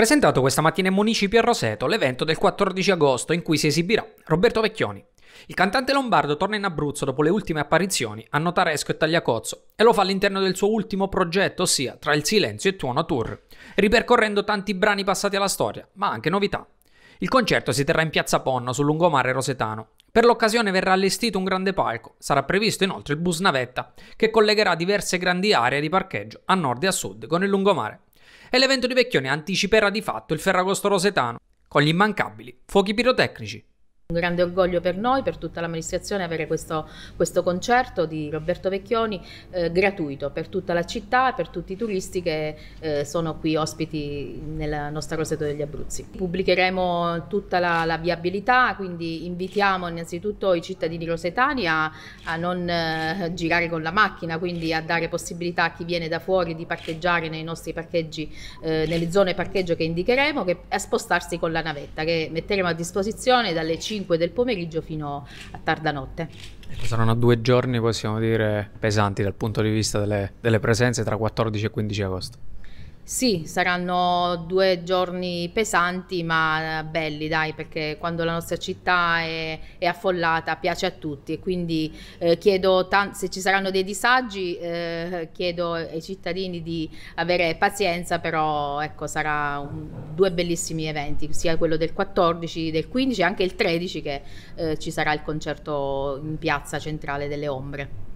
Presentato questa mattina in municipio a Roseto l'evento del 14 agosto in cui si esibirà Roberto Vecchioni. Il cantante lombardo torna in Abruzzo dopo le ultime apparizioni a Notaresco e Tagliacozzo e lo fa all'interno del suo ultimo progetto, ossia Tra il silenzio e tuono tour, ripercorrendo tanti brani passati alla storia, ma anche novità. Il concerto si terrà in Piazza Ponno sul lungomare rosetano. Per l'occasione verrà allestito un grande palco, sarà previsto inoltre il bus navetta che collegherà diverse grandi aree di parcheggio a nord e a sud con il lungomare e l'evento di Vecchione anticiperà di fatto il Ferragosto Rosetano, con gli immancabili fuochi pirotecnici. Un grande orgoglio per noi, per tutta l'amministrazione, avere questo, questo, concerto di Roberto Vecchioni eh, gratuito per tutta la città, e per tutti i turisti che eh, sono qui ospiti nella nostra Roseto degli Abruzzi. Pubblicheremo tutta la, la viabilità, quindi invitiamo innanzitutto i cittadini rosetani a, a non eh, girare con la macchina, quindi a dare possibilità a chi viene da fuori di parcheggiare nei nostri parcheggi, eh, nelle zone parcheggio che indicheremo, che, a spostarsi con la navetta che metteremo a disposizione dalle 5 5 del pomeriggio fino a tarda notte. Ecco, saranno due giorni, possiamo dire, pesanti dal punto di vista delle, delle presenze tra 14 e 15 agosto. Sì, saranno due giorni pesanti ma eh, belli dai perché quando la nostra città è, è affollata piace a tutti e quindi eh, chiedo se ci saranno dei disagi eh, chiedo ai cittadini di avere pazienza però ecco sarà due bellissimi eventi sia quello del 14, del 15 e anche il 13 che eh, ci sarà il concerto in piazza centrale delle Ombre.